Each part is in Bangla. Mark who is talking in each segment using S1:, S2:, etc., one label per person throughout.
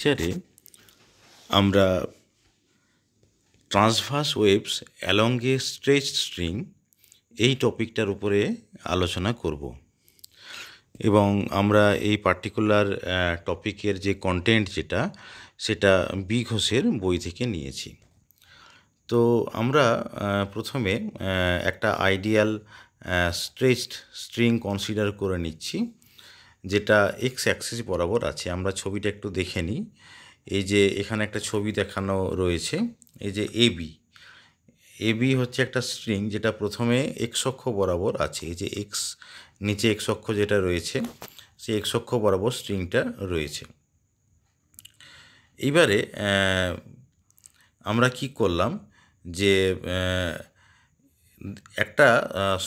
S1: লেকচারে আমরা transverse waves along a stretch string এই টপিকটার উপরে আলোচনা করব এবং আমরা এই পার্টিকুলার টপিকের যে কন্টেন্ট যেটা সেটা বি ঘোষের বই থেকে নিয়েছি তো আমরা প্রথমে একটা আইডিয়াল স্ট্রেচড স্ট্রিং কনসিডার করে নিচ্ছি যেটা এক্স অ্যাক্সিস বরাবর আছে আমরা ছবিটা একটু দেখে নিই এই যে এখানে একটা ছবি দেখানো রয়েছে এই যে এবি এবি হচ্ছে একটা স্ট্রিং যেটা প্রথমে এক্স অক্ষ বরাবর আছে এই যে এক্স নিচে এক্স অক্ষ যেটা রয়েছে সেই এক্স অক্ষ বরাবর স্ট্রিংটা রয়েছে এবারে আমরা কি করলাম যে একটা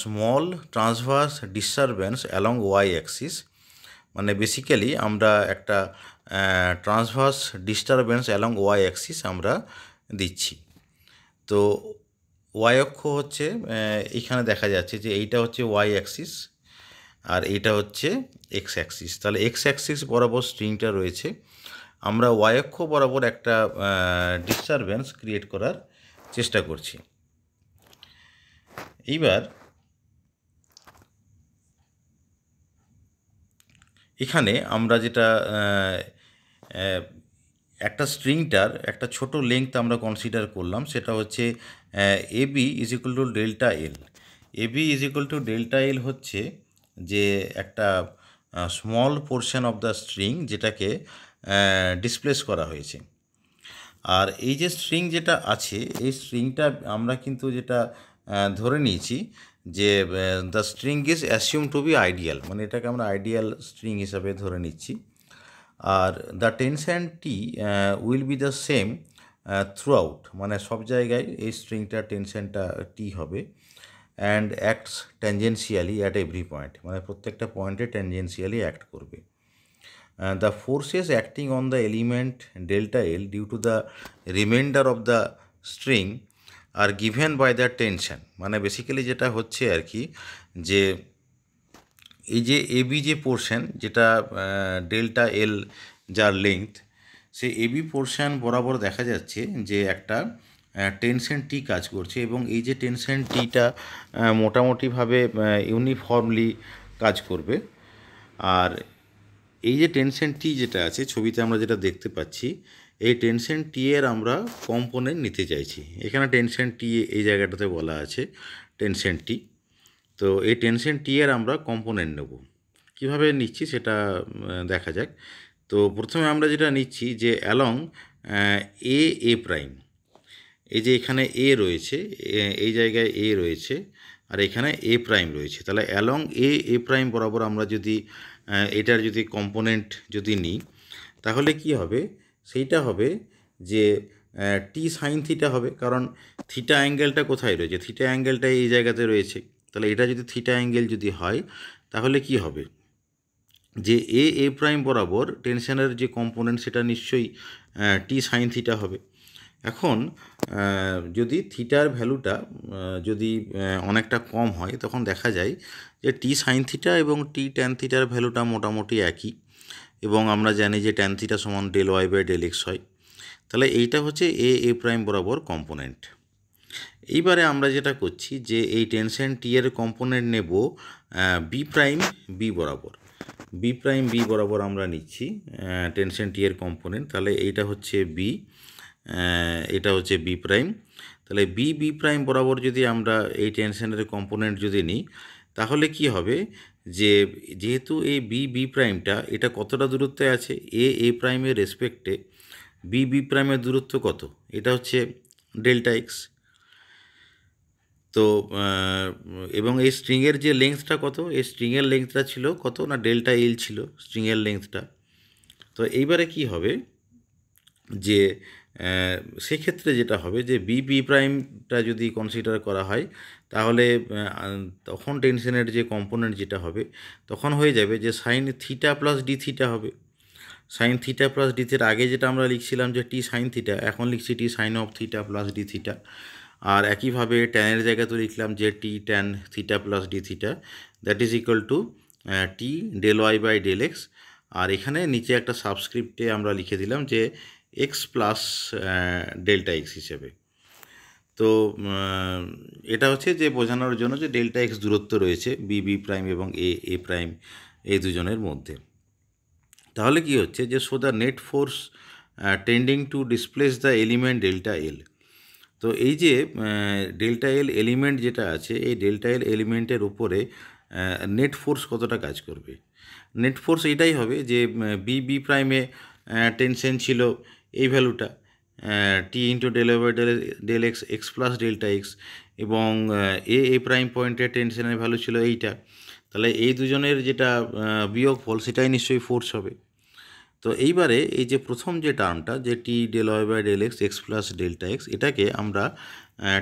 S1: small transverse disturbance along Y axis মানে বেসিক্যালি আমরা একটা transverse disturbance along Y axis আমরা দিচ্ছি তো ওয়াই অক্ষ হচ্ছে এইখানে দেখা যাচ্ছে যে এইটা হচ্ছে ওয়াই অ্যাক্সিস আর এইটা হচ্ছে এক্স অ্যাক্সিস তাহলে এক্স অ্যাক্সিস বরাবর স্ট্রিংটা রয়েছে আমরা ওয়াই অক্ষ বরাবর একটা ডিস্টারবেন্স ক্রিয়েট করার চেষ্টা করছি এইবার এখানে আমরা যেটা একটা স্ট্রিংটার একটা ছোট লেংথ আমরা কনসিডার করলাম সেটা হচ্ছে AB is equal to delta L A B is equal to delta L হচ্ছে যে একটা small portion of the string যেটাকে ডিসপ্লেস করা হয়েছে আর এই যে স্ট্রিং যেটা আছে এই স্ট্রিংটা আমরা কিন্তু যেটা ধরে নিয়েছি যে the string is assume to be ideal মানে এটাকে আমরা আইডিয়াল স্ট্রিং হিসাবে ধরে নিচ্ছি আর দ্য টেনশানটি will be the same throughout মানে সব জায়গায় এই স্ট্রিংটা টেনশানটা টি হবে and acts tangentially at every point মানে প্রত্যেকটা পয়েন্টে ট্যানজেন্সিয়ালি অ্যাক্ট করবে the forces acting on the element delta L due to the reminder of the string আর গিভেন বাই দ্য টেনশন মানে বেসিক্যালি যেটা হচ্ছে আর কি যে এই যে এবি যে পোর্শন যেটা ডেল্টা এল যার লেংথ সে এবি পোর্শন বরাবর দেখা যাচ্ছে যে একটা টেনশন টি কাজ করছে এবং এই যে টেনশন টিটা মোটামুটিভাবে ইউনিফর্মলি কাজ করবে আর এই যে টেনশন টি যেটা আছে ছবিতে আমরা যেটা দেখতে পাচ্ছি এই টেনশন টি এর আমরা কম্পোনেন্ট নিতে চাইছি এখানে টেনশন টি এই জায়গাটাতে বলা আছে টেনশন টি তো এই টেনশন টি এর আমরা কম্পোনেন্ট নেব কিভাবে নিচ্ছি সেটা দেখা যাক তো প্রথমে আমরা যেটা নিচ্ছি যে অ্যালং এ এ প্রাইম এই যে এখানে এ রয়েছে এই জায়গায় এ রয়েছে আর এখানে এ প্রাইম রয়েছে তাহলে অ্যালং এ এ প্রাইম বরাবর আমরা যদি এটার যদি কম্পোনেন্ট যদি নিই তাহলে কি হবে সেইটা হবে যে টি সাইন থিটা হবে কারণ থিটা অ্যাঙ্গেলটা কোথায় রয়েছে থিটা অ্যাঙ্গেলটা এই জায়গাতে রয়েছে তাহলে এটা যদি থিটা অ্যাঙ্গেল যদি হয় তাহলে কি হবে যে এ এ প্রাইম বরাবর টেনশনের যে কম্পোনেন্ট সেটা নিশ্চয়ই টি সাইন থিটা হবে এখন যদি থিটার ভ্যালুটা যদি অনেকটা কম হয় তখন দেখা যায় যে টি সাইন থিটা এবং টি ট্যান থিটার ভ্যালুটা মোটামুটি একই এবং আমরা জানি যে ট্যান থিটা সমান del Y by del X হয় তাহলে এইটা হচ্ছে এ এ প্রাইম বরাবর কম্পোনেন্ট এইবারে আমরা যেটা করছি যে এই টেনশন টি এর কম্পোনেন্ট নেব বি প্রাইম বি বরাবর বি প্রাইম বি বরাবর আমরা নিচ্ছি টেনশন টি এর কম্পোনেন্ট তাহলে এইটা হচ্ছে বি এটা হচ্ছে বি প্রাইম তাহলে বি বি প্রাইম বরাবর যদি আমরা এই টেনশনের কম্পোনেন্ট যদি নিই তাহলে কি হবে যে যেহেতু এই বি বি প্রাইমটা এটা কতটা দূরত্বে আছে এ এ প্রাইমের রেসপেক্টে বি বি প্রাইমের দূরত্ব কত এটা হচ্ছে ডেল্টা এক্স তো এবং এই স্ট্রিংয়ের যে লেংথটা কত এই স্ট্রিংয়ের লেংথটা ছিল কত না ডেল্টা এল ছিল স্ট্রিংয়ের লেংথটা তো এইবারে কি হবে যে সেক্ষেত্রে যেটা হবে যে বি বি প্রাইমটা যদি কনসিডার করা হয় তাহলে তখন টেনশনের যে কম্পোনেন্ট যেটা হবে তখন হয়ে যাবে যে sine theta plus D theta হবে sine theta plus D theta আগে যেটা আমরা লিখছিলাম যে টি সাইন থিটা এখন লিখছি T sine of theta plus D theta আর একইভাবে ট্যানের জায়গা তো লিখলাম যে T tan theta plus D theta that is equal to T del Y by del X আর এখানে নিচে একটা সাবস্ক্রিপ্টে আমরা লিখে দিলাম যে এক্স প্লাস ডেল্টা এক্স হিসেবে তো এটা হচ্ছে যে বোঝানোর জন্য যে ডেল্টা এক্স দূরত্ব রয়েছে বি বি প্রাইম এবং এ এ প্রাইম এই দুজনের মধ্যে তাহলে কি হচ্ছে যে so the net force tending to displace the element delta L তো এই যে ডেল্টা এল এলিমেন্ট যেটা আছে এই ডেল্টা এল এলিমেন্টের উপরে নেট ফোর্স কতটা কাজ করবে নেট ফোর্স এটাই হবে যে বি বি প্রাইমে টেনশন ছিল এই ভ্যালুটা T into del over del del X X plus delta X এবং এ এ প্রাইম পয়েন্টের টেনশনের ভ্যালু ছিল এইটা তাহলে এই দুজনের যেটা বিয়োগ ফল সেটাই নিশ্চয়ই ফোর্স হবে তো এইবারে এই যে প্রথম যে টার্মটা যে T del Y by del X X plus delta X এটাকে আমরা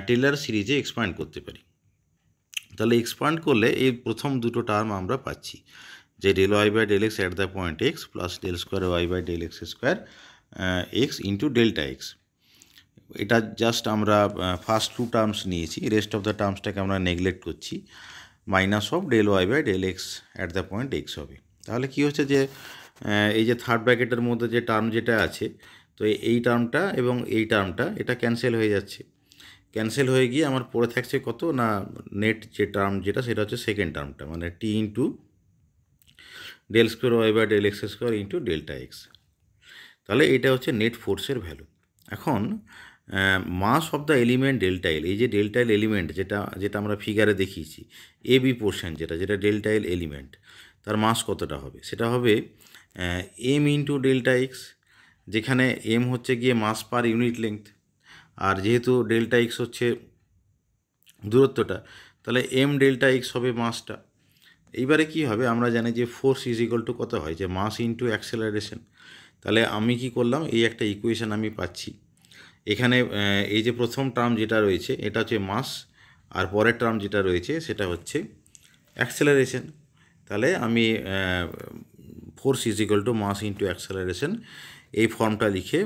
S1: টেলার সিরিজে এক্সপ্যান্ড করতে পারি তাহলে এক্সপ্যান্ড করলে এই প্রথম দুটো টার্ম আমরা পাচ্ছি যে del Y by del x at the point x plus del square y by del x square x into delta x এটা জাস্ট আমরা ফার্স্ট টু টার্মস নিয়েছি রেস্ট অফ দ্য টার্মসটাকে আমরা নেগলেক্ট করছি minus of del Y by del x at the point x হবে তাহলে কি হচ্ছে যে এই যে থার্ড ব্র্যাকেটের মধ্যে যে টার্ম যেটা আছে তো এই টার্মটা এবং এই টার্মটা এটা ক্যান্সেল হয়ে যাচ্ছে ক্যান্সেল হয়ে গিয়ে আমার পড়ে থাকছে কত না নেট যে টার্ম যেটা সেটা হচ্ছে সেকেন্ড টার্মটা মানে t into del square y by del x square into delta x তাহলে এটা হচ্ছে নেট ফোর্সের ভ্যালু এখন mass of the element delta l এই যে ডেল্টাইল এলিমেন্ট যেটা যেটা আমরা ফিগারে দেখিয়েছি এ বি পোর্শন যেটা যেটা ডেল্টাইল এলিমেন্ট তার মাস কতটা হবে সেটা হবে এম ইন্টু ডেল্টা এক্স যেখানে এম হচ্ছে গিয়ে মাস পার ইউনিট লেন্থ আর যেহেতু ডেল্টা এক্স হচ্ছে দূরত্বটা তাহলে এম ডেল্টা এক্স হবে মাসটা এইবারে কি হবে আমরা জানি যে ফোর্স ইজ ইকুয়াল টু কত হয় যে মাস ইন্টু অ্যাক্সেলারেশন তাহলে আমি কি করলাম এই একটা ইকুয়েশান আমি পাচ্ছি এখানে এই যে প্রথম টার্ম যেটা রয়েছে এটা হচ্ছে মাস আর পরের টার্ম যেটা রয়েছে সেটা হচ্ছে অ্যাক্সেলারেশান তাহলে আমি force is to mass into acceleration এই ফর্মটা লিখে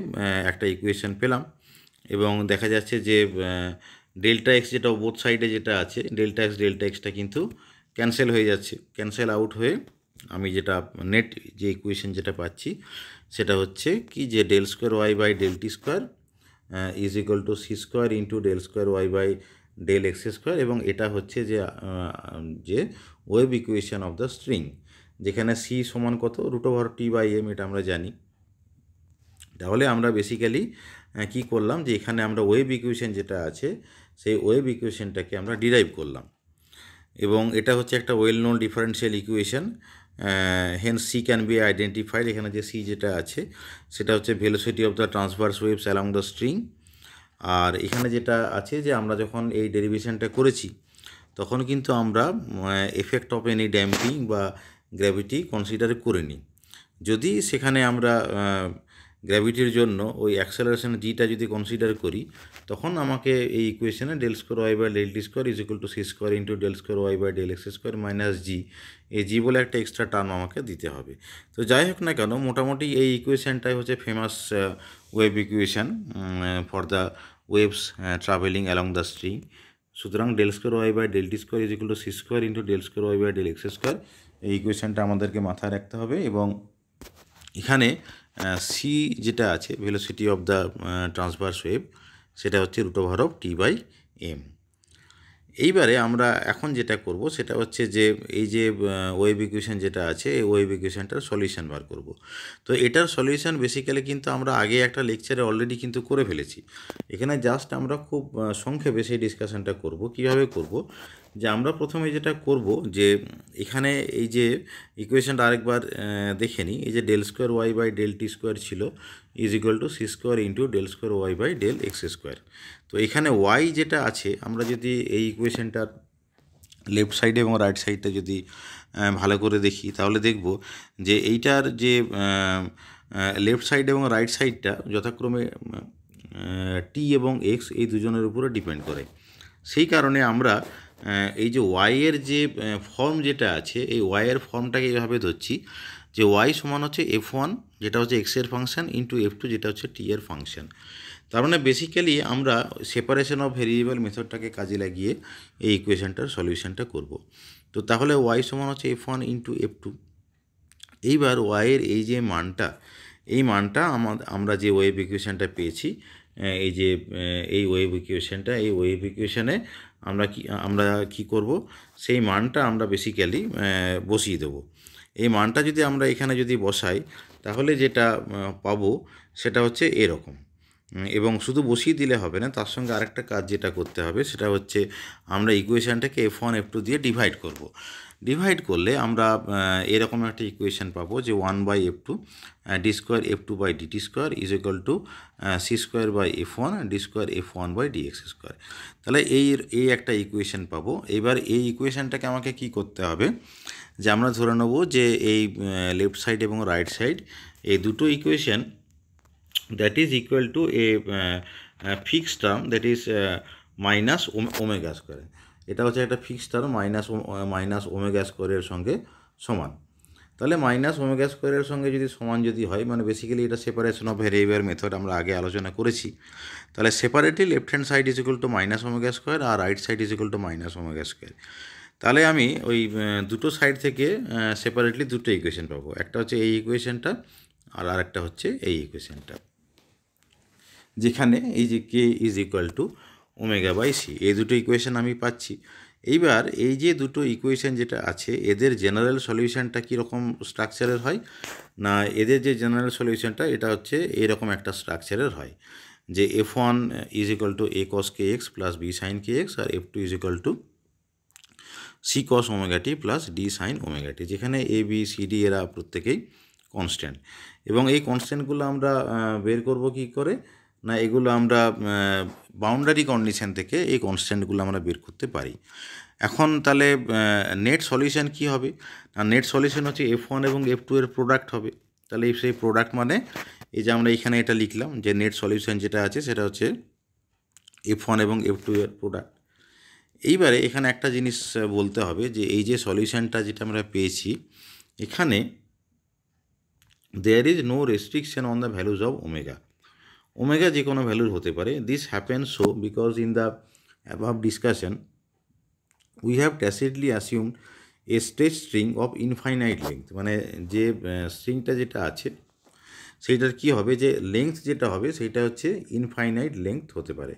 S1: একটা ইকুয়েশান পেলাম এবং দেখা যাচ্ছে যে ডেল্টা এক্স যেটা বোথ সাইডে যেটা আছে ডেল্টা এক্স ডেল্টা এক্সটা কিন্তু ক্যান্সেল হয়ে যাচ্ছে ক্যান্সেল আউট হয়ে আমি যেটা নেট যে ইকুয়েশান যেটা পাচ্ছি সেটা হচ্ছে কি যে del square y by del t square is equal to c square into del square y by del x square এবং এটা হচ্ছে যে যে wave equation of the string যেখানে সি সমান কত root over t by m এটা আমরা জানি তাহলে আমরা বেসিক্যালি কি করলাম যে এখানে আমরা ওয়েব ইকুয়েশন যেটা আছে সেই ওয়েব ইকুয়েশনটাকে আমরা ডিরাইভ করলাম এবং এটা হচ্ছে একটা well known differential equation hence c can be identified এখানে যে সি যেটা আছে সেটা হচ্ছে velocity of the transverse waves along the string আর এখানে যেটা আছে যে আমরা যখন এই ডেরিভেশনটা করেছি তখন কিন্তু আমরা এফেক্ট অফ এনি ড্যাম্পিং বা গ্র্যাভিটি কনসিডার করে নিই যদি সেখানে আমরা গ্র্যাভিটির জন্য ওই অ্যাক্সেলারেশন জিটা যদি কনসিডার করি তখন আমাকে এই ইকুয়েশনে del square y by del t square is equal to c square into del square y by del x square minus g এই জি বলে একটা এক্সট্রা টার্ম আমাকে দিতে হবে তো যাই হোক না কেন মোটামুটি এই ইকুয়েশানটাই হচ্ছে famous wave equation for the waves travelling along the string সুতরাং del square y by del t square is equal to c square into del square y by del x square এই ইকুয়েশনটা আমাদেরকে মাথায় রাখতে হবে এবং এখানে সি যেটা আছে velocity of the transverse wave সেটা হচ্ছে root over of t by m এইবারে আমরা এখন যেটা করব সেটা হচ্ছে যে এই যে ওয়েভ ইকুয়েশান যেটা আছে এই ওয়েব ইকুয়েশানটার সলিউশন বার করব তো এটার সলিউশন বেসিক্যালি কিন্তু আমরা আগে একটা লেকচারে অলরেডি কিন্তু করে ফেলেছি এখানে জাস্ট আমরা খুব সংক্ষেপে সেই ডিসকাশনটা করব কিভাবে করব যে আমরা প্রথমে যেটা করব যে এখানে এই যে ইকুয়েশানটা আরেকবার দেখে নিই এই যে del square y by del t square ছিল is equal to c square into del square y by del x square তো এখানে ওয়াই যেটা আছে আমরা যদি এই ইকুয়েশনটার লেফট সাইডে এবং রাইট সাইডটা যদি ভালো করে দেখি তাহলে দেখব যে এইটার যে লেফট সাইড এবং রাইট সাইডটা যথাক্রমে টি এবং এক্স এই দুজনের উপরে ডিপেন্ড করে সেই কারণে আমরা এই যে ওয়াইয়ের যে ফর্ম যেটা আছে এই ওয়াইয়ের ফর্মটাকে এইভাবে ধরছি যে ওয়াই সমান হচ্ছে এফ ওয়ান যেটা হচ্ছে এক্সের ফাংশান ইন্টু এফ টু যেটা হচ্ছে টি এর ফাংশান তার মানে বেসিক্যালি আমরা সেপারেশন অফ ভেরিয়েবল মেথডটাকে কাজে লাগিয়ে এই ইকুয়েশানটার সলিউশনটা করব তো তাহলে ওয়াই সমান হচ্ছে f one into f two এইবার ওয়াইয়ের এই যে মানটা এই মানটা আমরা যে ওয়েব ইকুয়েশানটা পেয়েছি এই যে এই ওয়েব ইকুয়েশানটা এই ওয়েব ইকুয়েশানে আমরা কি আমরা কি করব সেই মানটা আমরা বেসিক্যালি বসিয়ে দেব এই মানটা যদি আমরা এখানে যদি বসাই তাহলে যেটা পাবো সেটা হচ্ছে এরকম এবং শুধু বসিয়ে দিলে হবে না তার সঙ্গে আরেকটা কাজ যেটা করতে হবে সেটা হচ্ছে আমরা ইকুয়েশানটাকে এফ ওয়ান এফ টু দিয়ে ডিভাইড করব। ডিভাইড করলে আমরা এরকম একটা ইকুয়েশান পাবো যে one by f two d square f two by dt square is equal to c square by f one d square f one by d x square তাহলে এই এই একটা ইকুয়েশান পাবো এবার এই ইকুয়েশানটাকে আমাকে কি করতে হবে যে আমরা ধরে নেবো যে এই লেফট সাইড এবং রাইট সাইড এই দুটো equation that is equal to a, a uh, uh, fixed term that is minus omega square এটা হচ্ছে একটা fixed term minus minus omega স্কোয়ারের সঙ্গে সমান তাহলে মাইনাস ওমেগা স্কোয়ারের সঙ্গে যদি সমান যদি হয় মানে বেসিক্যালি এটা সেপারেশন অফ ভেরিয়েবল মেথড আমরা আগে আলোচনা করেছি তাহলে separately left hand side is equal to minus omega square আর right side is equal to minus omega square তাহলে আমি ওই দুটো সাইড থেকে সেপারেটলি দুটো ইকুয়েশন পাবো একটা হচ্ছে এই ইকুয়েশনটা আর আরেকটা হচ্ছে এই ইকুয়েশানটা যেখানে এই যে k is equal to omega by c এই দুটো ইকুয়েশান আমি পাচ্ছি এইবার এই যে দুটো ইকুয়েশান যেটা আছে এদের জেনারেল সলিউশানটা কীরকম স্ট্রাকচারের হয় না এদের যে জেনারেল সলিউশানটা এটা হচ্ছে এরকম একটা স্ট্রাকচারের হয় যে f one is equal to a cos k x plus b sine k x আর f two is equal to c cos omega t plus d sine omega t যেখানে এ বি সি ডি এরা প্রত্যেকেই কনস্ট্যান্ট এবং এই কনস্ট্যান্টগুলো আমরা বের করব কি করে না এগুলো আমরা বাউন্ডারি কন্ডিশন থেকে এই কনস্ট্যান্টগুলো আমরা বের করতে পারি এখন তাহলে নেট সলিউশন কি হবে না নেট সলিউশন হচ্ছে এফ ওয়ান এবং এফ টু এর প্রোডাক্ট হবে তাহলে সেই প্রোডাক্ট মানে এই যে আমরা এখানে এটা লিখলাম যে নেট সলিউশন যেটা আছে সেটা হচ্ছে এফ ওয়ান এবং এফ টু এর প্রোডাক্ট এইবারে এখানে একটা জিনিস বলতে হবে যে এই যে সলিউশনটা যেটা আমরা পেয়েছি এখানে there is no restriction on the values of omega omega যে কোনো ভ্যালুর হতে পারে this happen so because in the above discussion we have tacitly assume a stretch string of infinite length মানে যে স্ট্রিংটা যেটা আছে সেইটার কি হবে যে লেংথ যেটা হবে সেটা হচ্ছে ইনফাইনাইট লেংথ হতে পারে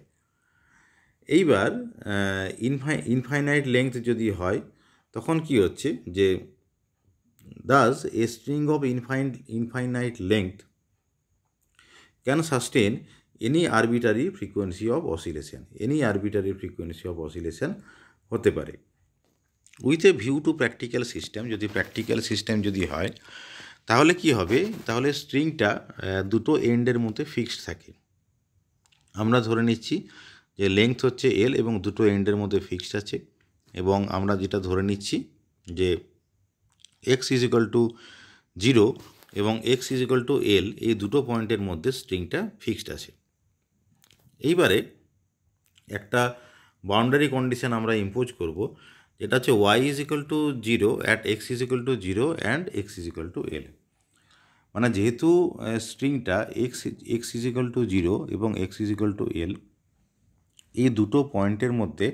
S1: এইবার ইনফাই ইনফাইনাইট লেংথ যদি হয় তখন কি হচ্ছে যে thus a string of infinite infinite length can sustain any arbitrary frequency of oscillation any arbitrary frequency of oscillation হতে পারে with a view to practical system যদি প্র্যাকটিক্যাল সিস্টেম যদি হয় তাহলে কি হবে তাহলে স্ট্রিংটা দুটো এন্ডের মধ্যে ফিক্সড থাকে আমরা ধরে নিচ্ছি যে লেংথ হচ্ছে এল এবং দুটো এন্ডের মধ্যে ফিক্সড আছে এবং আমরা যেটা ধরে নিচ্ছি যে x is equal to zero এবং x is equal to l এই দুটো পয়েন্টের মধ্যে স্ট্রিংটা ফিক্সড আছে এইবারে একটা বাউন্ডারি কন্ডিশন আমরা ইম্পোজ করব যেটা হচ্ছে y is equal to zero at x is equal to zero and x is equal to l মানে যেহেতু স্ট্রিংটা x x is equal to zero এবং x is equal to l এই দুটো পয়েন্টের মধ্যে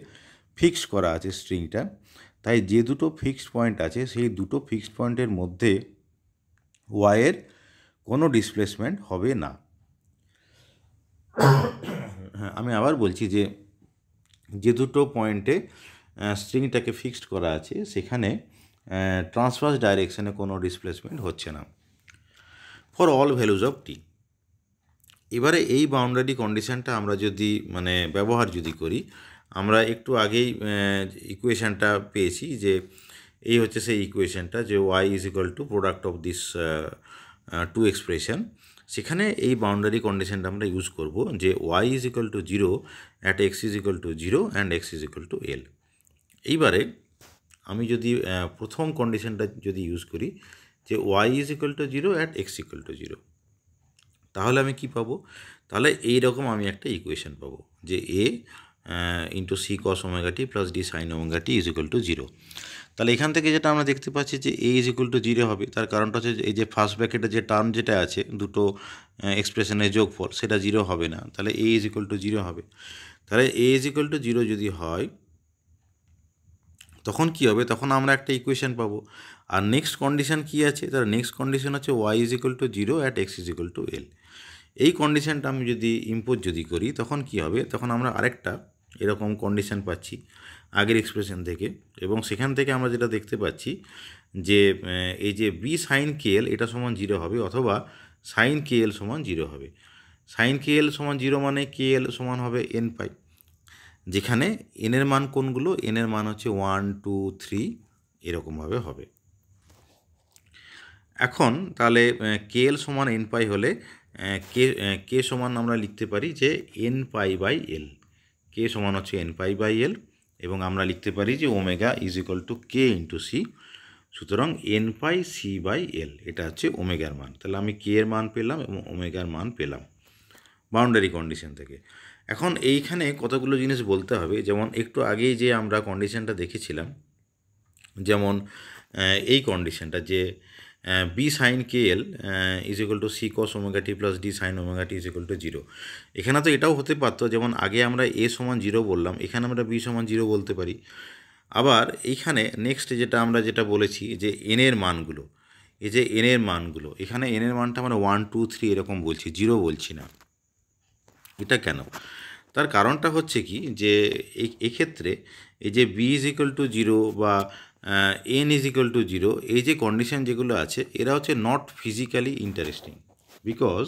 S1: ফিক্সড করা আছে স্ট্রিংটা তাই যে দুটো ফিক্সড পয়েন্ট আছে সেই দুটো ফিক্সড পয়েন্টের মধ্যে ওয়াইয়ের কোনো ডিসপ্লেসমেন্ট হবে না হ্যাঁ, আমি আবার বলছি যে যে দুটো পয়েন্টে স্ট্রিংটাকে ফিক্সড করা আছে সেখানে ট্রান্সফার্স ডাইরেকশানে কোনো ডিসপ্লেসমেন্ট হচ্ছে না for all values of t এবারে এই বাউন্ডারি কন্ডিশানটা আমরা যদি মানে ব্যবহার যদি করি আমরা একটু আগেই ইকুয়েশানটা পেয়েছি যে এই হচ্ছে সেই ইকুয়েশনটা যে Y is equal to product of this two expression সেখানে এই বাউন্ডারি কন্ডিশনটা আমরা ইউজ করব যে Y is equal to zero at x is equal to zero and x is equal to l এইবারে আমি যদি uh, প্রথম কন্ডিশনটা যদি ইউজ করি যে Y is equal to zero at x equal to zero তাহলে আমি কী পাবো তাহলে এই রকম আমি একটা ইকুয়েশন পাবো যে a into c cos omega plus d sine omega is equal to zero তাহলে এখান থেকে যেটা আমরা দেখতে পাচ্ছি যে a is equal to zero হবে তার কারণটা হচ্ছে এই যে ফার্স্ট ব্র্যাকেটে যে টার্ম যেটা আছে দুটো এক্সপ্রেশনের যোগফল সেটা জিরো হবে না তাহলে a is equal to zero হবে তাহলে a is equal to zero যদি হয় তখন কি হবে তখন আমরা একটা ইকুয়েশন পাবো আর নেক্সট কন্ডিশন কি আছে তার নেক্সট কন্ডিশন হচ্ছে y is equal to zero at x is equal to l এই কন্ডিশনটা আমি যদি ইম্পোজ যদি করি তখন কি হবে তখন আমরা আরেকটা এরকম কন্ডিশান পাচ্ছি আগের এক্সপ্রেশন থেকে এবং সেখান থেকে আমরা যেটা দেখতে পাচ্ছি যে এই যে বি সাইন কেএল এটা সমান জিরো হবে অথবা সাইন কেএল সমান জিরো হবে সাইন কেএল সমান জিরো মানে কেএল সমান হবে এন পাই যেখানে এনের মান কোনগুলো এনের মান হচ্ছে ওয়ান টু থ্রি এরকমভাবে হবে এখন তাহলে কেএল সমান এন পাই হলে কে কে সমান আমরা লিখতে পারি যে এন পাই বাই এল কে সমান হচ্ছে এন পাই বাই এল এবং আমরা লিখতে পারি যে omega is equal to k into c সুতরাং n pi c by l এটা হচ্ছে ওমেগার মান তাহলে আমি কে এর মান পেলাম এবং ওমেগার মান পেলাম বাউন্ডারি কন্ডিশন থেকে এখন এইখানে কতগুলো জিনিস বলতে হবে যেমন একটু আগেই যে আমরা কন্ডিশনটা দেখেছিলাম যেমন এই কন্ডিশনটা যে b sine k l is equal to c cos omega plus d sine omega t is equal to zero এখানে তো এটাও হতে পারতো যেমন আগে আমরা এ সমান জিরো বললাম এখানে আমরা বি সমান জিরো বলতে পারি আবার এইখানে নেক্সট যেটা আমরা যেটা বলেছি যে এন এর মানগুলো এই যে এন এর মানগুলো এখানে এন এর মানটা আমরা ওয়ান টু থ্রি এরকম বলছি জিরো বলছি না এটা কেন তার কারণটা হচ্ছে কি যে এক্ষেত্রে এই যে b is equal to zero বা n is equal to zero এই যে কন্ডিশান যেগুলো আছে এরা হচ্ছে not physically interesting because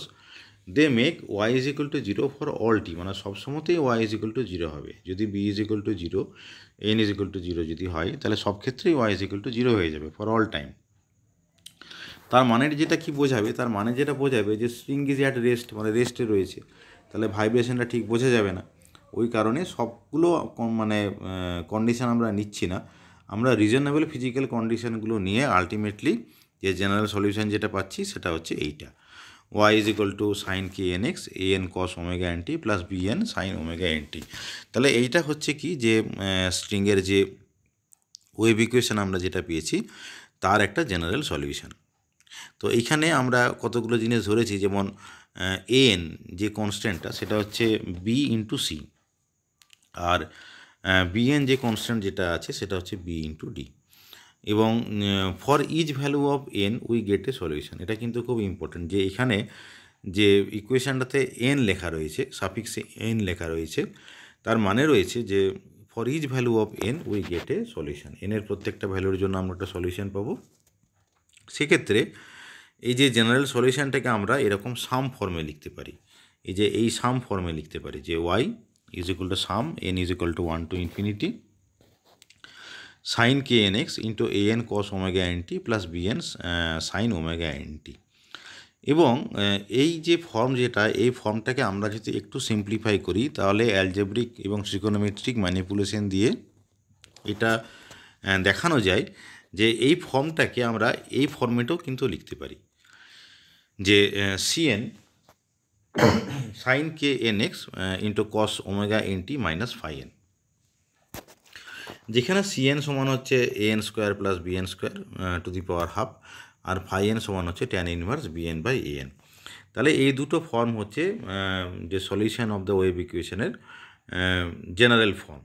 S1: they make y is equal to zero for all t মানে সবসময়তেই y is equal to zero হবে যদি b is equal to zero n is equal to zero যদি হয় তাহলে সব ক্ষেত্রেই y is equal to zero হয়ে যাবে ফর অল টাইম তার মানে যেটা কি বোঝাবে তার মানে যেটা বোঝাবে যে স্ট্রিং ইজ অ্যাট রেস্ট মানে রেস্টে রয়েছে তাহলে ভাইব্রেশনটা ঠিক বোঝা যাবে না ওই কারণে সবগুলো মানে কন্ডিশান আমরা নিচ্ছি না আমরা রিজনেবল ফিজিক্যাল কন্ডিশানগুলো নিয়ে আলটিমেটলি যে জেনারেল সলিউশন যেটা পাচ্ছি সেটা হচ্ছে এইটা y is equal to sine K N x a n cos omega N t plus b n sine omega N t তাহলে এইটা হচ্ছে কি যে স্ট্রিংয়ের যে ওয়েব ইকুয়েশান আমরা যেটা পেয়েছি তার একটা জেনারেল সলিউশন তো এইখানে আমরা কতগুলো জিনিস ধরেছি যেমন এন যে কনস্ট্যান্টটা সেটা হচ্ছে বি ইন্টু সি আর বিএন যে কনস্ট্যান্ট যেটা আছে সেটা হচ্ছে বি ইন্টু ডি এবং for each value of n we get a solution এটা কিন্তু খুব ইম্পর্টেন্ট যে এখানে যে ইকুয়েশানটাতে এন লেখা রয়েছে সাফিক্সে এন লেখা রয়েছে তার মানে রয়েছে যে for each value of n we get a solution এনের প্রত্যেকটা ভ্যালুর জন্য আমরা একটা সলিউশন পাবো সেক্ষেত্রে এই যে জেনারেল সলিউশনটাকে আমরা এরকম সাম ফর্মে লিখতে পারি এই যে এই সাম ফর্মে লিখতে পারি যে y is equal to sum n is equal to 1 to infinity sin knx into an cos omega nt plus bn uh, sin omega nt এবং uh, এই যে ফর্ম যেটা এই ফর্মটাকে আমরা যদি একটু সিম্পলিফাই করি তাহলে অ্যালজেব্রিক এবং ট্রিকোনোমেট্রিক ম্যানিপুলেশন দিয়ে এটা uh, দেখানো যায় যে এই ফর্মটাকে আমরা এই ফর্মেটেও কিন্তু লিখতে পারি যে CN uh, sine K N X into cos omega N T minus phi N যেখানে সিএন সমান হচ্ছে A N square plus BN square to the power half আর ফাই এন সমান হচ্ছে tan inverse BN by A N তাহলে এই দুটো ফর্ম হচ্ছে যে সলিউশন অফ দ্য ওয়েব ইকুয়েশনের জেনারেল ফর্ম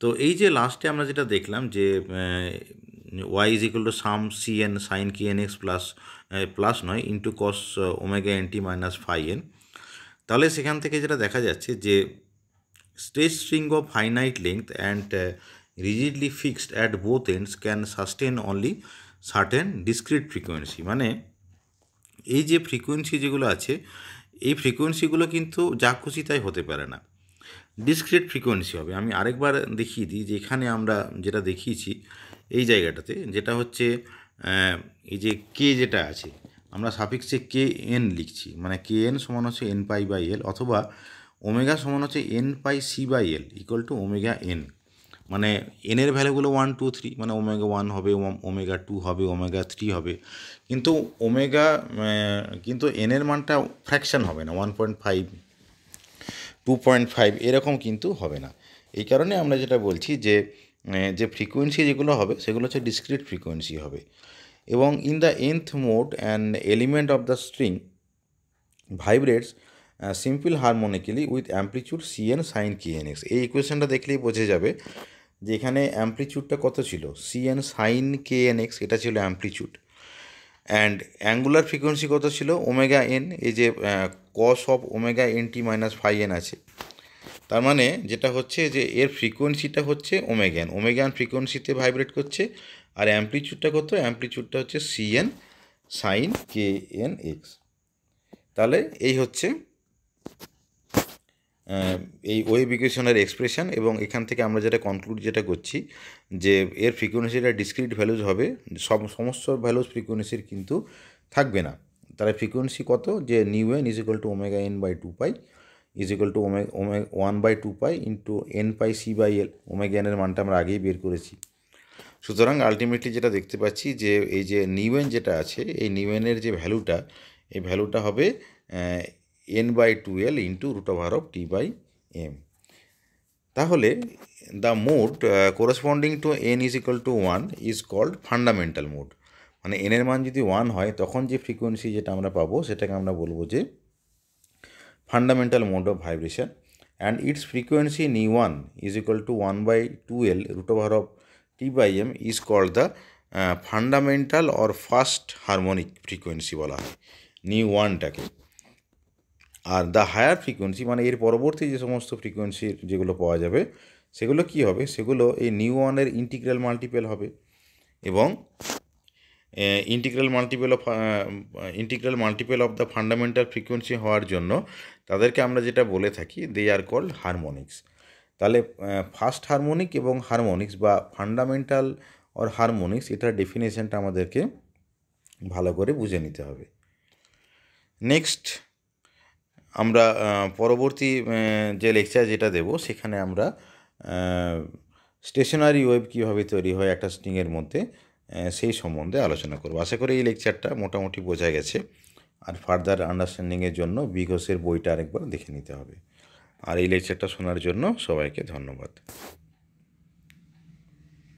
S1: তো এই যে লাস্টে আমরা যেটা দেখলাম যে Y is equal to some C n sine k n x plus plus নয় into cos omega N T minus phi n তাহলে সেখান থেকে যেটা দেখা যাচ্ছে যে stretch string of finite length and rigidly fixed at both ends can sustain only certain discrete frequency মানে এই যে ফ্রিকোয়েন্সি যেগুলো আছে এই ফ্রিকোয়েন্সিগুলো কিন্তু যা খুশি তাই হতে পারে না ডিসক্রিট ফ্রিকোয়েন্সি হবে আমি আরেকবার দেখিয়ে দিই যেখানে আমরা যেটা দেখিয়েছি এই জায়গাটাতে যেটা হচ্ছে এই যে কে যেটা আছে আমরা সাফিক্সে কে এন লিখছি মানে কে এন সমান হচ্ছে এন পাই বাই এল অথবা ওমেগা সমান হচ্ছে n pi c by l equal to omega n মানে এনের ভ্যালুগুলো ওয়ান টু থ্রি মানে ওমেগা ওয়ান হবে ওমেগা টু হবে ওমেগা থ্রি হবে কিন্তু ওমেগা কিন্তু এনের মানটা ফ্র্যাকশান হবে না one point five two point five এরকম কিন্তু হবে না এই কারণে আমরা যেটা বলছি যে মানে যে ফ্রিকোয়েন্সি যেগুলো হবে সেগুলো হচ্ছে ডিসক্রিট ফ্রিকোয়েন্সি হবে এবং in the nth mode and element of the string vibrates simple harmonically with c n sine x এই ইকুয়েশনটা দেখলেই বোঝা যাবে যে এখানে অ্যাম্প্লিচিউডটা কত ছিল সি এন সাইন এক্স এটা ছিল অ্যাম্প্লিচিউড অ্যান্ড অ্যাঙ্গুলার ফ্রিকোয়েন্সি কত ছিল ওমেগা এন এই যে cos of omega N T minus phi n আছে তার মানে যেটা হচ্ছে যে এর ফ্রিকোয়েন্সিটা হচ্ছে ওমেগ্যান ওমেগ্যান ফ্রিকোয়েন্সিতে ভাইব্রেট করছে আর অ্যাম্প্লিচিউডটা কত অ্যাম্প্লিচিউডটা হচ্ছে c n sine K N x তাহলে এই হচ্ছে এই ওয়েভ ইকুয়েশনের এক্সপ্রেশন এবং এখান থেকে আমরা যেটা কনক্লুড যেটা করছি যে এর ফ্রিকোয়েন্সিটা ডিসক্রিট ভ্যালুজ হবে সব সমস্ত ভ্যালুজ ফ্রিকোয়েন্সির কিন্তু থাকবে না তাহলে ফ্রিকোয়েন্সি কত যে nu n is equal to omega n by two pi is equal to ওমে ওমে one by two pi into n pi c by l omega এনের মানটা আমরা আগেই বের করেছি সুতরাং আলটিমেটলি যেটা দেখতে পাচ্ছি যে এই যে নিউএন যেটা আছে এই নিউএনের যে ভ্যালুটা এই ভ্যালুটা হবে n by two l into root over of t by m তাহলে the mode corresponding to n is equal to one is called fundamental mode মানে এনের মান যদি ওয়ান হয় তখন যে ফ্রিকোয়েন্সি যেটা আমরা পাবো সেটাকে আমরা বলবো যে fundamental mode of vibration and its frequency ni1 is equal to 1 by 2l root over of t by m is called the uh, fundamental or first harmonic frequency বলা হয় নি ওয়ানটাকে আর দ্য হায়ার ফ্রিকোয়েন্সি মানে এর পরবর্তী যে সমস্ত ফ্রিকোয়েন্সির যেগুলো পাওয়া যাবে সেগুলো কি হবে সেগুলো এই নিউ ওয়ানের ইন্টিগ্রাল মাল্টিপেল হবে এবং integral multiple of integral multiple of the fundamental frequency হওয়ার জন্য তাদেরকে আমরা যেটা বলে থাকি দে আর কল্ড হারমোনিক্স তাহলে ফার্স্ট হারমোনিক এবং হারমোনিক্স বা ফান্ডামেন্টাল অর হারমোনিক্স এটার ডেফিনেশনটা আমাদেরকে ভালো করে বুঝে নিতে হবে নেক্সট আমরা পরবর্তী যে লেকচার যেটা দেব সেখানে আমরা স্টেশনারি ওয়েব কীভাবে তৈরি হয় একটা স্ট্রিংয়ের মধ্যে সেই সম্বন্ধে আলোচনা করব আশা করি এই লেকচারটা মোটামুটি বোঝা গেছে আর ফার্দার আন্ডারস্ট্যান্ডিংয়ের জন্য বিঘোষের বইটা আরেকবার দেখে নিতে হবে আর এই লেকচারটা শোনার জন্য সবাইকে ধন্যবাদ